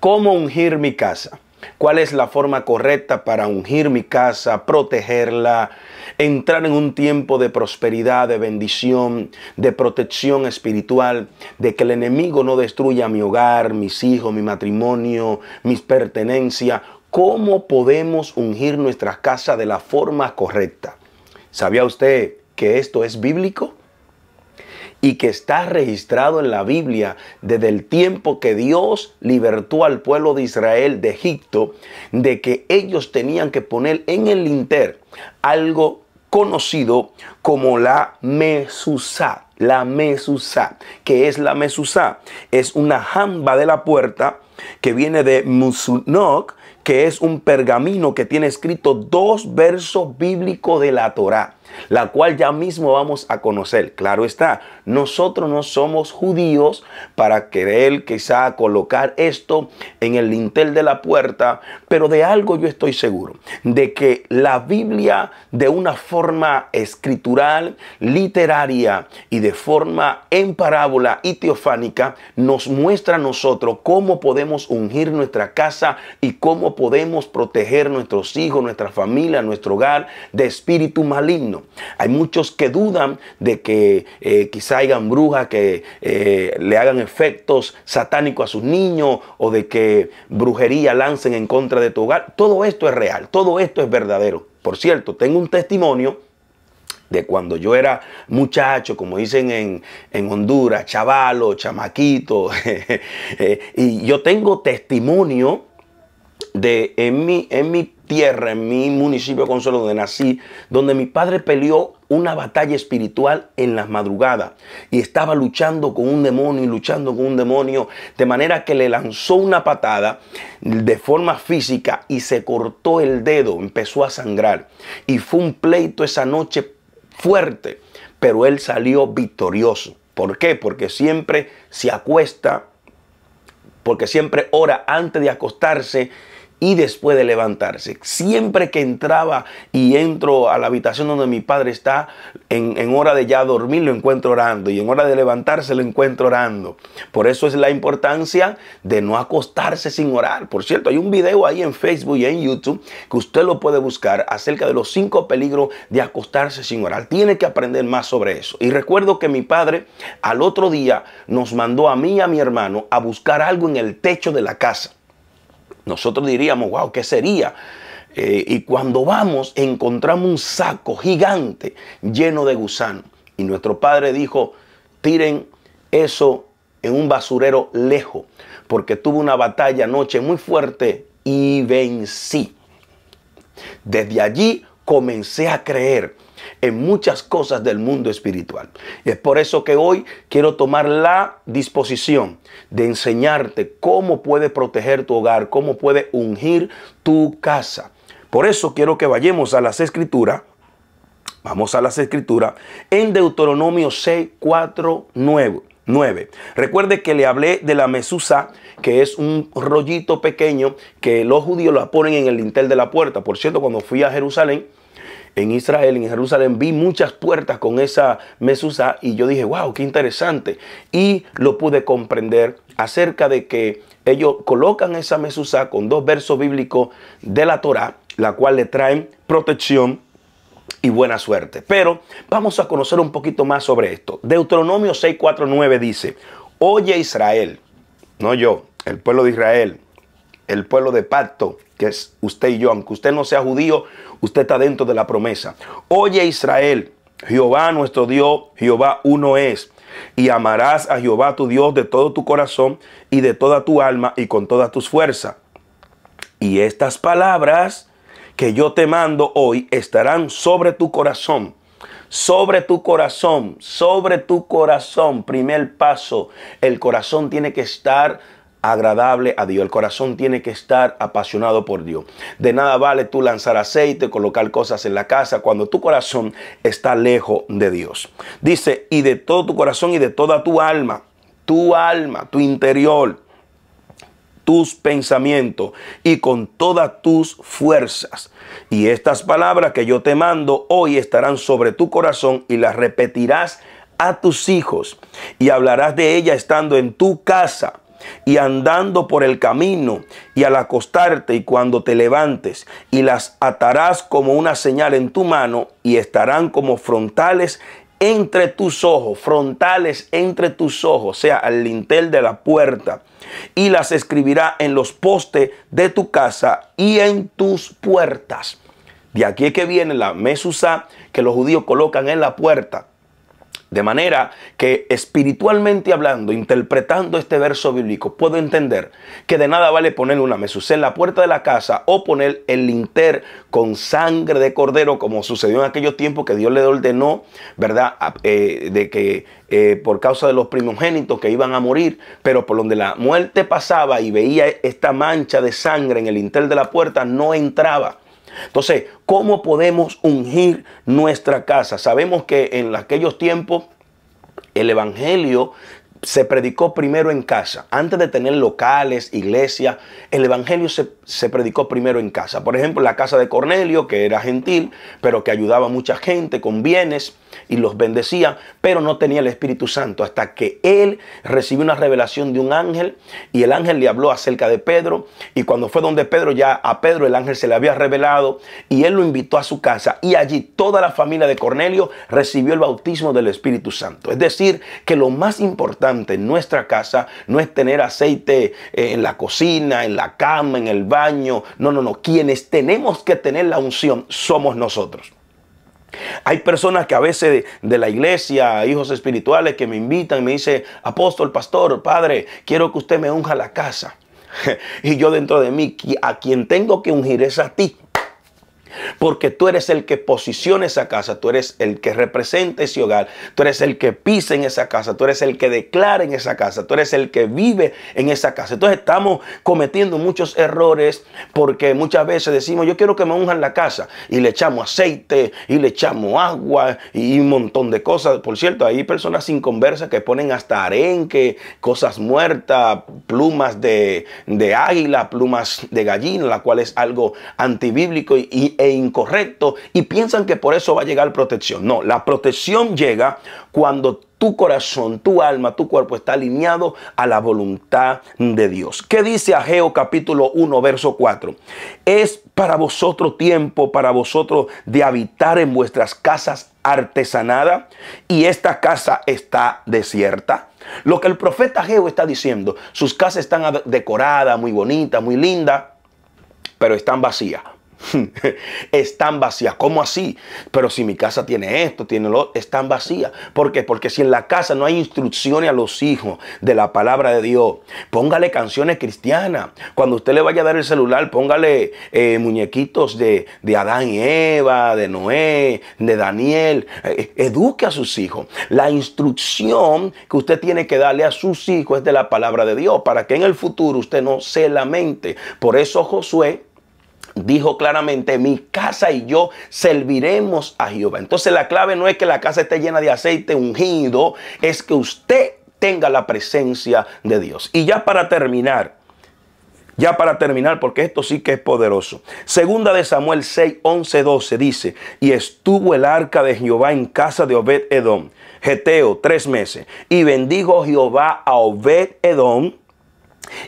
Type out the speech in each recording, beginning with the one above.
¿Cómo ungir mi casa? ¿Cuál es la forma correcta para ungir mi casa, protegerla, entrar en un tiempo de prosperidad, de bendición, de protección espiritual, de que el enemigo no destruya mi hogar, mis hijos, mi matrimonio, mis pertenencias? ¿Cómo podemos ungir nuestra casa de la forma correcta? ¿Sabía usted que esto es bíblico? y que está registrado en la Biblia desde el tiempo que Dios libertó al pueblo de Israel de Egipto, de que ellos tenían que poner en el linter algo conocido como la mesuzá, La mesuzá. que es la mesuzá? es una jamba de la puerta que viene de Musunok, que es un pergamino que tiene escrito dos versos bíblicos de la Torá la cual ya mismo vamos a conocer. Claro está, nosotros no somos judíos para querer quizá colocar esto en el lintel de la puerta, pero de algo yo estoy seguro, de que la Biblia de una forma escritural, literaria y de forma en parábola y teofánica nos muestra a nosotros cómo podemos ungir nuestra casa y cómo podemos proteger nuestros hijos, nuestra familia, nuestro hogar de espíritu maligno. Hay muchos que dudan de que eh, quizá hayan brujas que eh, le hagan efectos satánicos a sus niños o de que brujería lancen en contra de tu hogar. Todo esto es real, todo esto es verdadero. Por cierto, tengo un testimonio de cuando yo era muchacho, como dicen en, en Honduras, chavalo, chamaquito. Eh, y yo tengo testimonio de, en, mi, en mi tierra, en mi municipio Consuelo, donde nací, donde mi padre peleó una batalla espiritual en las madrugadas y estaba luchando con un demonio y luchando con un demonio, de manera que le lanzó una patada de forma física y se cortó el dedo, empezó a sangrar. Y fue un pleito esa noche fuerte, pero él salió victorioso. ¿Por qué? Porque siempre se acuesta, porque siempre ora antes de acostarse y después de levantarse. Siempre que entraba y entro a la habitación donde mi padre está, en, en, hora de ya dormir lo encuentro orando y en hora de levantarse lo encuentro orando. Por eso es la importancia de no acostarse sin orar. Por cierto, hay un video ahí en Facebook y en YouTube que usted lo puede buscar acerca de los cinco peligros de acostarse sin orar. Tiene que aprender más sobre eso. Y recuerdo que mi padre al otro día nos mandó a mí y a mi hermano a buscar algo en el techo de la casa. Nosotros diríamos, wow, ¿qué sería? Eh, y cuando vamos encontramos un saco gigante lleno de gusano. Y nuestro padre dijo, tiren eso en un basurero lejos, porque tuve una batalla anoche muy fuerte y vencí. Desde allí comencé a creer en muchas cosas del mundo espiritual. Y es por eso que hoy quiero tomar la disposición de enseñarte cómo puede proteger tu hogar, cómo puede ungir tu casa. Por eso quiero que vayamos a las escrituras. Vamos a las escrituras en Deuteronomio 6, 4, 9. Recuerde que le hablé de la mesusa, que es un rollito pequeño que los judíos la ponen en el lintel de la puerta. Por cierto, cuando fui a Jerusalén, en Israel, en Jerusalén, vi muchas puertas con esa mesusa y yo dije, wow, qué interesante. Y lo pude comprender acerca de que ellos colocan esa mesusa con dos versos bíblicos de la Torah, la cual le traen protección y buena suerte. Pero vamos a conocer un poquito más sobre esto. Deuteronomio 6:49 dice, oye Israel, no yo, el pueblo de Israel, el pueblo de pacto, que es usted y yo, aunque usted no sea judío, usted está dentro de la promesa. Oye Israel, Jehová nuestro Dios, Jehová uno es. Y amarás a Jehová tu Dios de todo tu corazón y de toda tu alma y con todas tus fuerzas. Y estas palabras que yo te mando hoy estarán sobre tu corazón. Sobre tu corazón, sobre tu corazón, primer paso, el corazón tiene que estar agradable a Dios. El corazón tiene que estar apasionado por Dios. De nada vale tú lanzar aceite, colocar cosas en la casa cuando tu corazón está lejos de Dios. Dice, y de todo tu corazón y de toda tu alma, tu alma, tu interior, tus pensamientos y con todas tus fuerzas. Y estas palabras que yo te mando hoy estarán sobre tu corazón y las repetirás a tus hijos y hablarás de ella estando en tu casa y andando por el camino y al acostarte y cuando te levantes y las atarás como una señal en tu mano y estarán como frontales entre tus ojos, frontales entre tus ojos, sea, al lintel de la puerta, y las escribirá en los postes de tu casa y en tus puertas. De aquí es que viene la mesusa que los judíos colocan en la puerta de manera que espiritualmente hablando, interpretando este verso bíblico, puedo entender que de nada vale poner una mesucé en la puerta de la casa o poner el linter con sangre de cordero, como sucedió en aquellos tiempos que Dios le ordenó, ¿verdad? Eh, de que eh, por causa de los primogénitos que iban a morir, pero por donde la muerte pasaba y veía esta mancha de sangre en el linter de la puerta, no entraba. Entonces, ¿cómo podemos ungir nuestra casa? Sabemos que en aquellos tiempos el Evangelio se predicó primero en casa. Antes de tener locales, iglesias, el Evangelio se, se, predicó primero en casa. Por ejemplo, la casa de Cornelio, que era gentil, pero que ayudaba a mucha gente con bienes y los bendecía, pero no tenía el Espíritu Santo hasta que él recibió una revelación de un ángel y el ángel le habló acerca de Pedro y cuando fue donde Pedro ya a Pedro el ángel se le había revelado y él lo invitó a su casa y allí toda la familia de Cornelio recibió el bautismo del Espíritu Santo. Es decir, que lo más importante en nuestra casa no es tener aceite eh, en la cocina, en la cama, en el baño, no, no, no, quienes tenemos que tener la unción somos nosotros. Hay personas que a veces de, la iglesia, hijos espirituales, que me invitan y me dicen, apóstol, pastor, padre, quiero que usted me unja la casa. y yo dentro de mí, a quien tengo que ungir es a ti porque tú eres el que posiciona esa casa, tú eres el que representa ese hogar, tú eres el que pisa en esa casa, tú eres el que declara en esa casa, tú eres el que vive en esa casa. Entonces estamos cometiendo muchos errores porque muchas veces decimos, yo quiero que me unjan la casa y le echamos aceite y le echamos agua y un montón de cosas. Por cierto, hay personas sin conversa que ponen hasta arenque, cosas muertas, plumas de, águila, plumas de gallina, la cual es algo antibíblico y, y, e incorrecto y piensan que por eso va a llegar protección. No, la protección llega cuando tu corazón, tu alma, tu cuerpo está alineado a la voluntad de Dios. ¿Qué dice Ageo capítulo 1, verso 4? Es para vosotros tiempo, para vosotros de habitar en vuestras casas artesanadas y esta casa está desierta. Lo que el profeta Ageo está diciendo, sus casas están decoradas, muy bonitas, muy lindas, pero están vacías. están vacías. ¿Cómo así? Pero si mi casa tiene esto, tiene lo, están vacías. ¿Por qué? Porque si en la casa no hay instrucciones a los hijos de la palabra de Dios, póngale canciones cristianas. Cuando usted le vaya a dar el celular, póngale eh, muñequitos de, de, Adán y Eva, de Noé, de Daniel. Eh, eh, eduque a sus hijos. La instrucción que usted tiene que darle a sus hijos es de la palabra de Dios para que en el futuro usted no se lamente. Por eso Josué dijo claramente, mi casa y yo serviremos a Jehová. Entonces la clave no es que la casa esté llena de aceite ungido, es que usted tenga la presencia de Dios. Y ya para terminar, ya para terminar, porque esto sí que es poderoso. Segunda de Samuel 6, 11, 12 dice, y estuvo el arca de Jehová en casa de Obed Edom, Geteo, tres meses, y bendijo Jehová a Obed Edom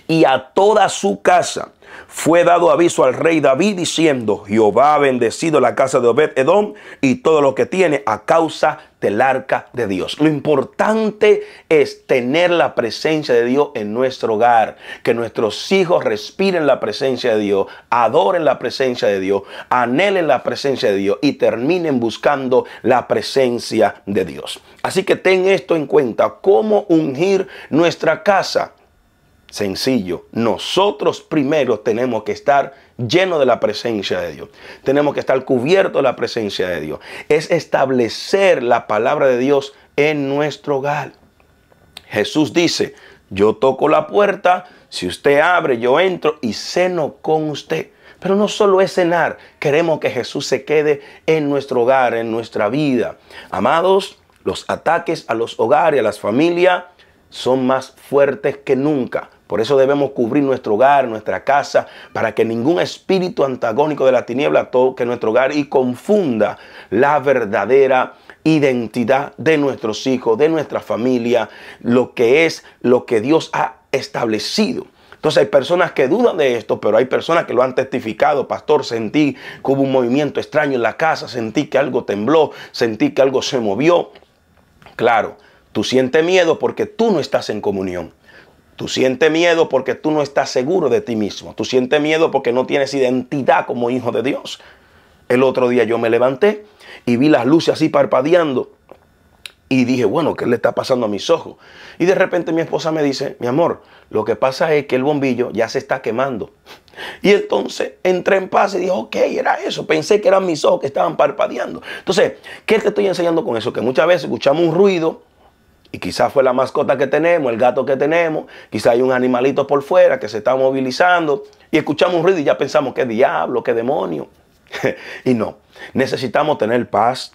y a toda su casa. Fue dado aviso al rey David diciendo, Jehová ha bendecido la casa de Obed Edom y todo lo que tiene a causa del arca de Dios. Lo importante es tener la presencia de Dios en nuestro hogar, que nuestros hijos respiren la presencia de Dios, adoren la presencia de Dios, anhelen la presencia de Dios y terminen buscando la presencia de Dios. Así que ten esto en cuenta, cómo ungir nuestra casa Sencillo, nosotros primero tenemos que estar llenos de la presencia de Dios. Tenemos que estar cubiertos de la presencia de Dios. Es establecer la palabra de Dios en nuestro hogar. Jesús dice, yo toco la puerta, si usted abre, yo entro y ceno con usted. Pero no solo es cenar, queremos que Jesús se quede en nuestro hogar, en nuestra vida. Amados, los ataques a los hogares, a las familias, son más fuertes que nunca. Por eso debemos cubrir nuestro hogar, nuestra casa, para que ningún espíritu antagónico de la tiniebla toque nuestro hogar y confunda la verdadera identidad de nuestros hijos, de nuestra familia, lo que es lo que Dios ha establecido. Entonces hay personas que dudan de esto, pero hay personas que lo han testificado. Pastor, sentí que hubo un movimiento extraño en la casa, sentí que algo tembló, sentí que algo se movió. Claro, tú sientes miedo porque tú no estás en comunión. Tú sientes miedo porque tú no estás seguro de ti mismo. Tú sientes miedo porque no tienes identidad como hijo de Dios. El otro día yo me levanté y vi las luces así parpadeando. Y dije, bueno, ¿qué le está pasando a mis ojos? Y de repente mi esposa me dice, mi amor, lo que pasa es que el bombillo ya se está quemando. Y entonces entré en paz y dije, ok, era eso. Pensé que eran mis ojos que estaban parpadeando. Entonces, ¿qué te estoy enseñando con eso? Que muchas veces escuchamos un ruido y quizás fue la mascota que tenemos, el gato que tenemos, quizás hay un animalito por fuera que se está movilizando y escuchamos un ruido y ya pensamos, qué diablo, qué demonio. y no, necesitamos tener paz,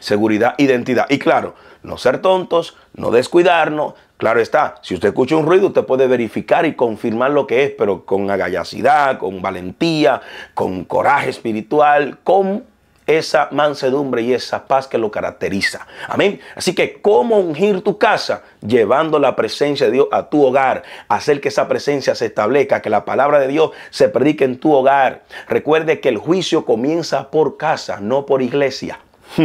seguridad, identidad. Y claro, no ser tontos, no descuidarnos. Claro está, si usted escucha un ruido, usted puede verificar y confirmar lo que es, pero con agallacidad, con valentía, con coraje espiritual, con esa mansedumbre y esa paz que lo caracteriza. Amén. Así que, ¿cómo ungir tu casa? Llevando la presencia de Dios a tu hogar. Hacer que esa presencia se establezca, que la palabra de Dios se predique en tu hogar. Recuerde que el juicio comienza por casa, no por iglesia.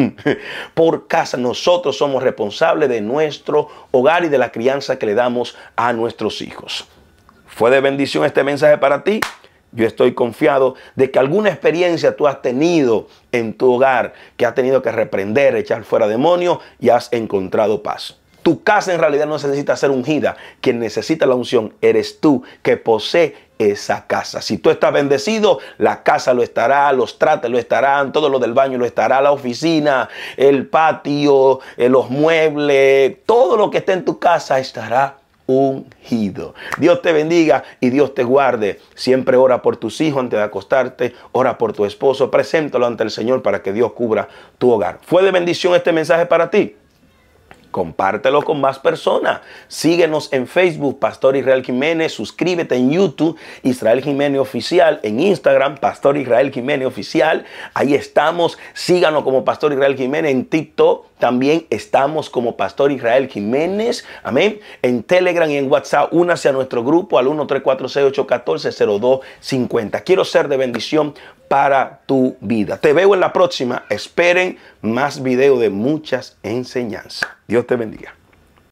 Por casa nosotros somos responsables de nuestro hogar y de la crianza que le damos a nuestros hijos. ¿Fue de bendición este mensaje para ti? Yo estoy confiado de que alguna experiencia tú has tenido en tu hogar, que has tenido que reprender, echar fuera demonios y has encontrado paz. Tu casa en realidad no necesita ser ungida. Quien necesita la unción eres tú que posee esa casa. Si tú estás bendecido, la casa lo estará, los trates lo estarán, todo lo del baño lo estará, la oficina, el patio, eh, los muebles, todo lo que esté en tu casa estará ungido. Dios te bendiga y Dios te guarde. Siempre ora por tus hijos antes de acostarte, ora por tu esposo, preséntalo ante el Señor para que Dios cubra tu hogar. ¿Fue de bendición este mensaje para ti? Compártelo con más personas. Síguenos en Facebook, Pastor Israel Jiménez. Suscríbete en YouTube, Israel Jiménez Oficial. En Instagram, Pastor Israel Jiménez Oficial. Ahí estamos. Síganos como Pastor Israel Jiménez. En TikTok también estamos como Pastor Israel Jiménez. Amén. En Telegram y en WhatsApp, únase a nuestro grupo al 1-3-4-6-8-14-02-50, Quiero ser de bendición para tu vida. Te veo en la próxima. Esperen más videos de muchas enseñanzas. Dios te bendiga.